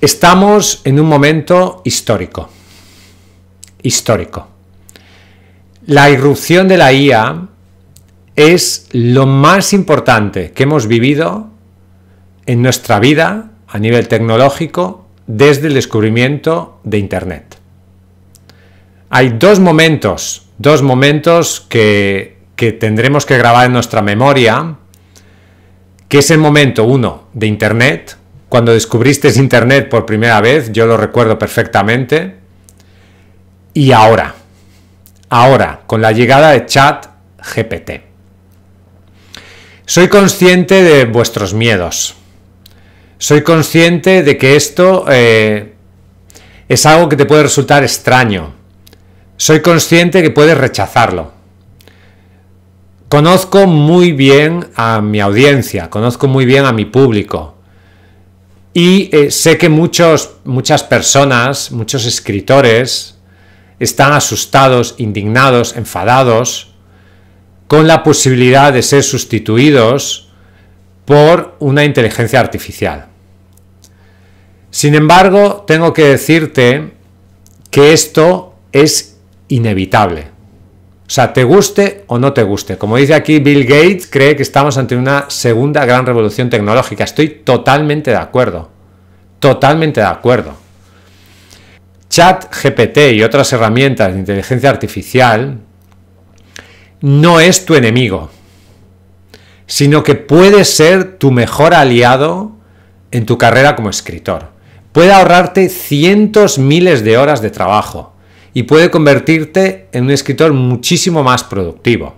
Estamos en un momento histórico, histórico. La irrupción de la IA es lo más importante que hemos vivido en nuestra vida a nivel tecnológico desde el descubrimiento de Internet. Hay dos momentos, dos momentos que, que tendremos que grabar en nuestra memoria, que es el momento uno de Internet, cuando descubriste Internet por primera vez, yo lo recuerdo perfectamente, y ahora, ahora, con la llegada de Chat GPT. Soy consciente de vuestros miedos. Soy consciente de que esto eh, es algo que te puede resultar extraño. Soy consciente que puedes rechazarlo. Conozco muy bien a mi audiencia, conozco muy bien a mi público, y eh, sé que muchas personas, muchos escritores, están asustados, indignados, enfadados con la posibilidad de ser sustituidos por una inteligencia artificial. Sin embargo, tengo que decirte que esto es inevitable. O sea, te guste o no te guste. Como dice aquí Bill Gates, cree que estamos ante una segunda gran revolución tecnológica. Estoy totalmente de acuerdo. Totalmente de acuerdo. Chat GPT y otras herramientas de inteligencia artificial no es tu enemigo, sino que puede ser tu mejor aliado en tu carrera como escritor. Puede ahorrarte cientos miles de horas de trabajo y puede convertirte en un escritor muchísimo más productivo.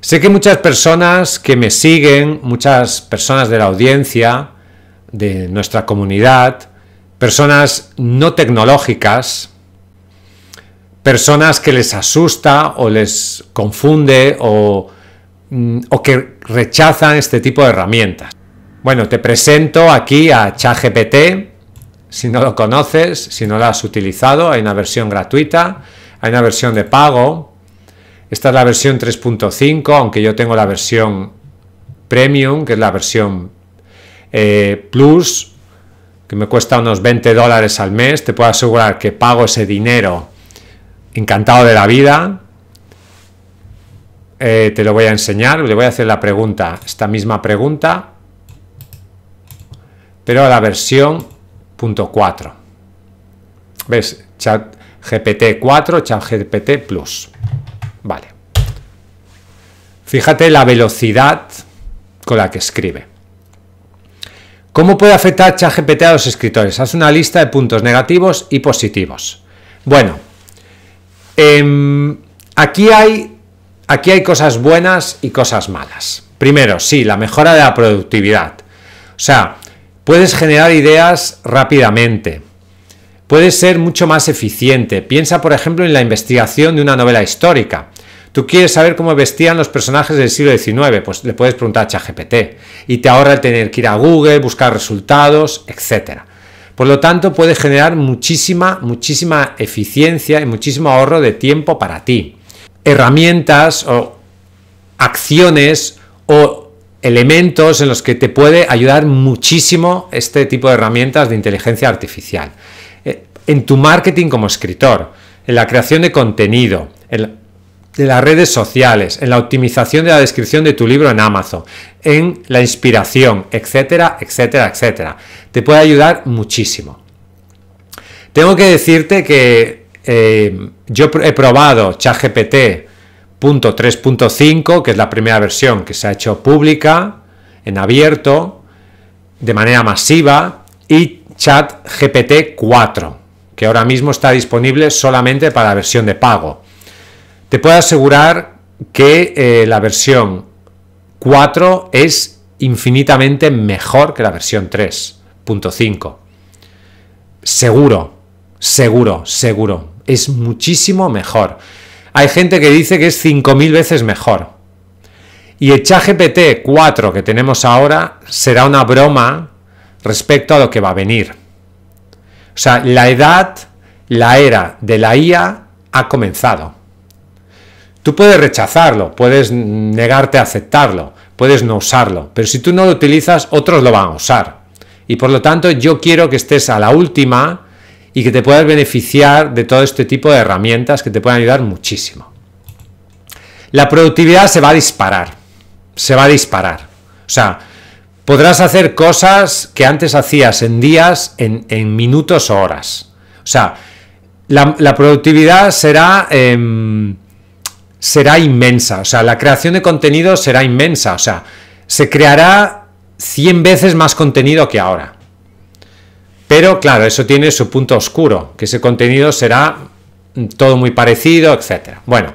Sé que muchas personas que me siguen, muchas personas de la audiencia, de nuestra comunidad, personas no tecnológicas, personas que les asusta o les confunde o, mm, que rechazan este tipo de herramientas. Bueno, te presento aquí a ChatGPT, si no lo conoces, si no lo has utilizado, hay una versión gratuita, hay una versión de pago. Esta es la versión 3.5, aunque yo tengo la versión premium, que es la versión eh, plus, que me cuesta unos 20 dólares al mes. Te puedo asegurar que pago ese dinero encantado de la vida. Eh, te lo voy a enseñar, le voy a hacer la pregunta, esta misma pregunta, pero la versión punto 4. ¿Ves? Chat GPT 4, Chat GPT Plus. Vale. Fíjate la velocidad con la que escribe. ¿Cómo puede afectar gpt a los escritores? Haz una lista de puntos negativos y positivos. Bueno, em, aquí, hay, aquí hay cosas buenas y cosas malas. Primero, sí, la mejora de la productividad. O sea, Puedes generar ideas rápidamente. Puedes ser mucho más eficiente. Piensa, por ejemplo, en la investigación de una novela histórica. Tú quieres saber cómo vestían los personajes del siglo XIX, pues le puedes preguntar a ChatGPT y te ahorra el tener que ir a Google, buscar resultados, etc. Por lo tanto, puede generar muchísima, muchísima eficiencia y muchísimo ahorro de tiempo para ti. Herramientas o acciones o elementos en los que te puede ayudar muchísimo este tipo de herramientas de inteligencia artificial. Eh, en tu marketing como escritor, en la creación de contenido, en, las redes sociales, en la optimización de la descripción de tu libro en Amazon, en la inspiración, etcétera, etcétera, etcétera. Te puede ayudar muchísimo. Tengo que decirte que eh, yo he probado ChatGPT 3.5, que es la primera versión que se ha hecho pública, en abierto, de manera masiva, y Chat GPT 4, que ahora mismo está disponible solamente para la versión de pago. Te puedo asegurar que eh, la versión 4 es infinitamente mejor que la versión 3.5. Seguro, seguro, seguro. Es muchísimo mejor. Hay gente que dice que es 5.000 veces mejor. Y el ChatGPT 4 que tenemos ahora será una broma respecto a lo que va a venir. O sea, la edad, la era de la IA ha comenzado. Tú puedes rechazarlo, puedes negarte a aceptarlo, puedes no usarlo, pero si tú no lo utilizas, otros lo van a usar. Y por lo tanto, yo quiero que estés a la última y que te puedas beneficiar de todo este tipo de herramientas que te pueden ayudar muchísimo. La productividad se va a disparar, se va a disparar. O sea, podrás hacer cosas que antes hacías en días, en, minutos o horas. O sea, la, productividad será... Em, será inmensa, o sea, la creación de contenido será inmensa, o sea, se creará 100 veces más contenido que ahora. Pero claro, eso tiene su punto oscuro, que ese contenido será todo muy parecido, etc. Bueno,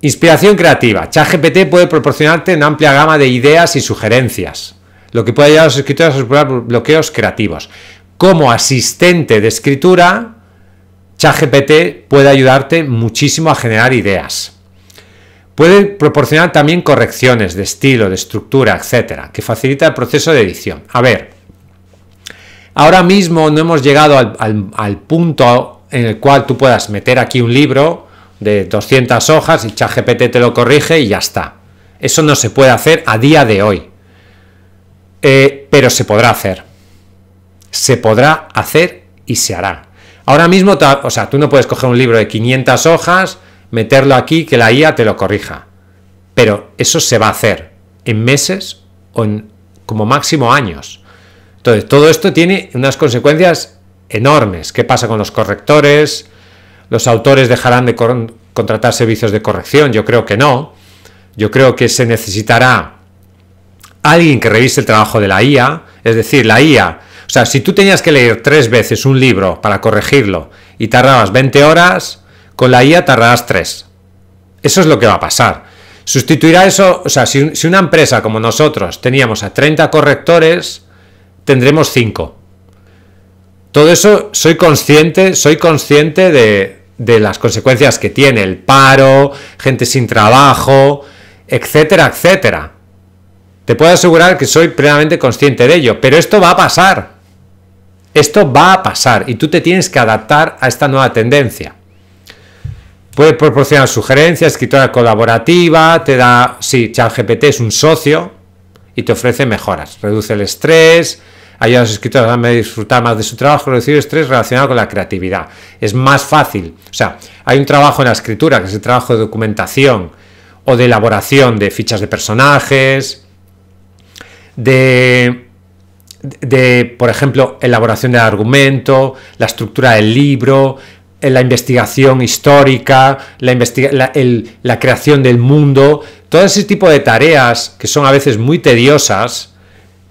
inspiración creativa. ChatGPT puede proporcionarte una amplia gama de ideas y sugerencias, lo que puede ayudar a los escritores a superar bloqueos creativos. Como asistente de escritura, ChatGPT puede ayudarte muchísimo a generar ideas. Puede proporcionar también correcciones de estilo, de estructura, etcétera, que facilita el proceso de edición. A ver, Ahora mismo no hemos llegado al, punto en el cual tú puedas meter aquí un libro de 200 hojas y ChatGPT te lo corrige y ya está. Eso no se puede hacer a día de hoy. Eh, pero se podrá hacer. Se podrá hacer y se hará. Ahora mismo, o sea, tú no puedes coger un libro de 500 hojas, meterlo aquí, que la IA te lo corrija. Pero eso se va a hacer en meses o en como máximo años. Entonces, todo esto tiene unas consecuencias enormes. ¿Qué pasa con los correctores? ¿Los autores dejarán de contratar servicios de corrección? Yo creo que no. Yo creo que se necesitará alguien que revise el trabajo de la IA. Es decir, la IA. O sea, si tú tenías que leer tres veces un libro para corregirlo y tardabas 20 horas, con la IA tardarás tres. Eso es lo que va a pasar. Sustituirá eso, o sea, si, si una empresa como nosotros teníamos a 30 correctores, tendremos cinco. Todo eso soy consciente, soy consciente de, las consecuencias que tiene el paro, gente sin trabajo, etcétera, etcétera. Te puedo asegurar que soy plenamente consciente de ello, pero esto va a pasar. Esto va a pasar y tú te tienes que adaptar a esta nueva tendencia. puede proporcionar sugerencias, escritora colaborativa, te da, sí, ChatGPT es un socio y te ofrece mejoras, reduce el estrés, hay los escritores van a disfrutar más de su trabajo, reducir estrés relacionado con la creatividad. Es más fácil. O sea, hay un trabajo en la escritura, que es el trabajo de documentación o de elaboración de fichas de personajes, de, de por ejemplo, elaboración del argumento, la estructura del libro, eh, la investigación histórica, la, la creación del mundo, todo ese tipo de tareas que son a veces muy tediosas,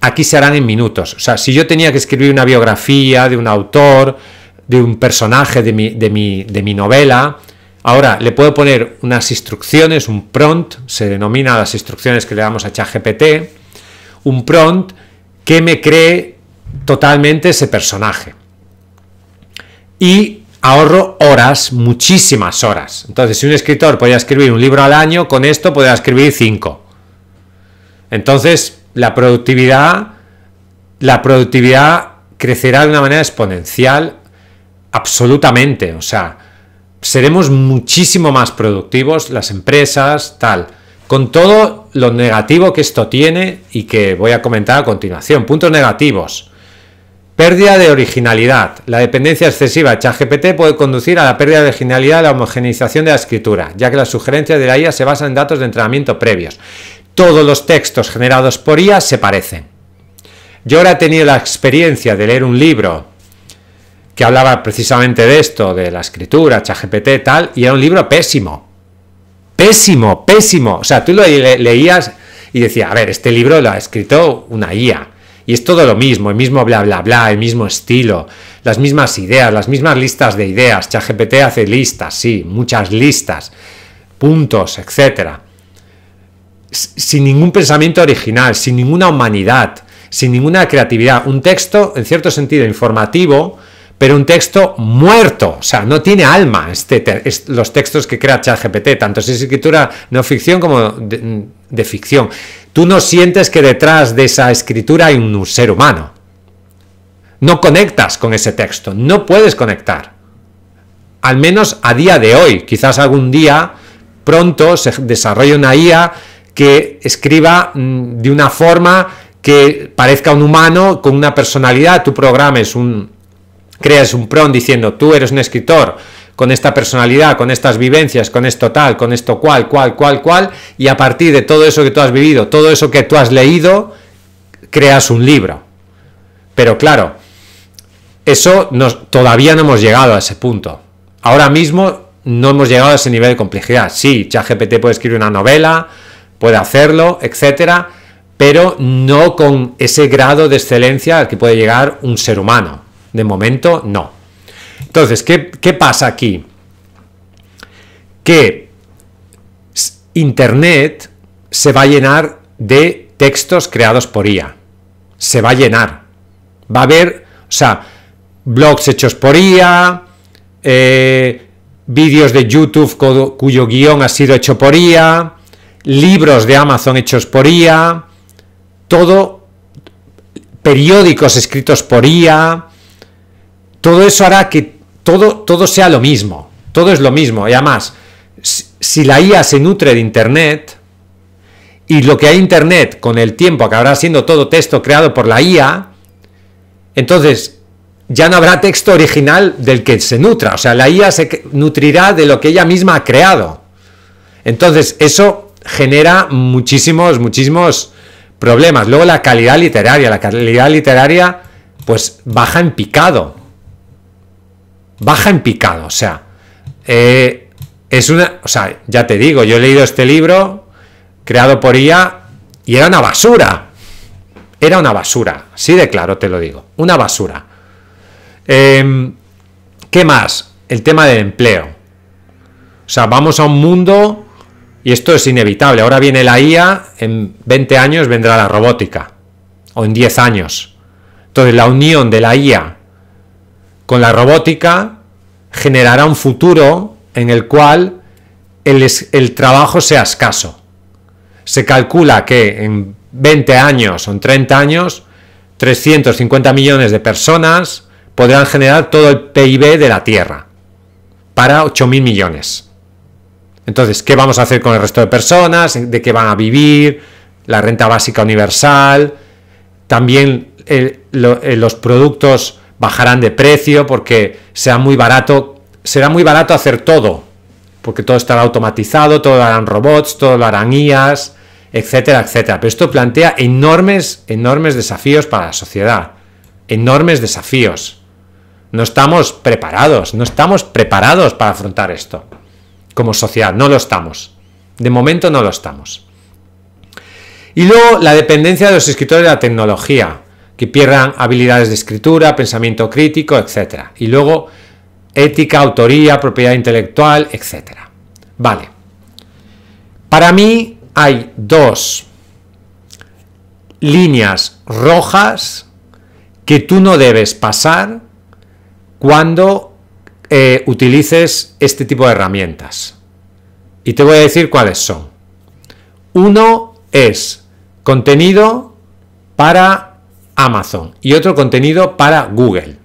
aquí se harán en minutos. O sea, si yo tenía que escribir una biografía de un autor, de un personaje de mi, de mi, de mi novela, ahora le puedo poner unas instrucciones, un prompt, se denomina las instrucciones que le damos a ChatGPT, un prompt que me cree totalmente ese personaje. Y ahorro horas, muchísimas horas. Entonces, si un escritor podía escribir un libro al año, con esto podría escribir cinco. Entonces, la productividad, la productividad crecerá de una manera exponencial absolutamente, o sea, seremos muchísimo más productivos, las empresas, tal, con todo lo negativo que esto tiene y que voy a comentar a continuación. Puntos negativos. Pérdida de originalidad. La dependencia excesiva de ChatGPT puede conducir a la pérdida de originalidad de la homogeneización de la escritura, ya que las sugerencias de la IA se basan en datos de entrenamiento previos. Todos los textos generados por IA se parecen. Yo ahora he tenido la experiencia de leer un libro que hablaba precisamente de esto, de la escritura, ChatGPT, tal, y era un libro pésimo. Pésimo, pésimo. O sea, tú lo leías y decías, a ver, este libro lo ha escrito una IA. Y es todo lo mismo, el mismo bla bla bla, el mismo estilo, las mismas ideas, las mismas listas de ideas. ChatGPT hace listas, sí, muchas listas, puntos, etcétera sin ningún pensamiento original, sin ninguna humanidad, sin ninguna creatividad. Un texto, en cierto sentido, informativo, pero un texto muerto, o sea, no tiene alma este los textos que crea ChatGPT, tanto si es escritura no ficción como de, ficción. Tú no sientes que detrás de esa escritura hay un ser humano. No conectas con ese texto, no puedes conectar. Al menos a día de hoy, quizás algún día pronto se desarrolle una IA que escriba mm, de una forma que parezca un humano con una personalidad, tú programes un creas un prompt diciendo tú eres un escritor con esta personalidad, con estas vivencias, con esto tal, con esto cual, cual, cual, cual, y a partir de todo eso que tú has vivido, todo eso que tú has leído, creas un libro. Pero claro, eso todavía no hemos llegado a ese punto. Ahora mismo no hemos llegado a ese nivel de complejidad. Sí, ChatGPT puede escribir una novela, puede hacerlo, etcétera, pero no con ese grado de excelencia al que puede llegar un ser humano. De momento, no. Entonces, ¿qué, pasa aquí? Que Internet se va a llenar de textos creados por IA. Se va a llenar. Va a haber, o sea, blogs hechos por IA, eh, vídeos de YouTube cuyo guión ha sido hecho por IA, libros de Amazon hechos por IA, todo, periódicos escritos por IA, todo eso hará que todo, todo sea lo mismo, todo es lo mismo. Y además, si la IA se nutre de Internet, y lo que hay Internet con el tiempo acabará siendo todo texto creado por la IA, entonces ya no habrá texto original del que se nutra, o sea, la IA se nutrirá de lo que ella misma ha creado. Entonces, eso genera muchísimos, muchísimos problemas. Luego la calidad literaria, la calidad literaria pues baja en picado. Baja en picado, o sea, eh, es una, o sea, ya te digo, yo he leído este libro creado por ella y era una basura. Era una basura, sí de claro te lo digo, una basura. Em, ¿Qué más? El tema del empleo. O sea, vamos a un mundo y esto es inevitable. Ahora viene la IA, en 20 años vendrá la robótica, o en 10 años. Entonces la unión de la IA con la robótica generará un futuro en el cual el, trabajo sea escaso. Se calcula que en 20 años o en 30 años 350 millones de personas podrán generar todo el PIB de la Tierra para 8.000 millones. Entonces, ¿qué vamos a hacer con el resto de personas? ¿De qué van a vivir? La renta básica universal. También eh, los productos bajarán de precio porque será muy barato. Será muy barato hacer todo. Porque todo estará automatizado, todo lo harán robots, todo lo harán IAS, etcétera, etcétera. Pero esto plantea enormes, enormes desafíos para la sociedad. Enormes desafíos. No estamos preparados, no estamos preparados para afrontar esto como sociedad, no lo estamos. De momento no lo estamos. Y luego la dependencia de los escritores de la tecnología, que pierdan habilidades de escritura, pensamiento crítico, etc. Y luego ética, autoría, propiedad intelectual, etc. Vale. Para mí hay dos líneas rojas que tú no debes pasar cuando eh, utilices este tipo de herramientas. Y te voy a decir cuáles son. Uno es contenido para Amazon y otro contenido para Google.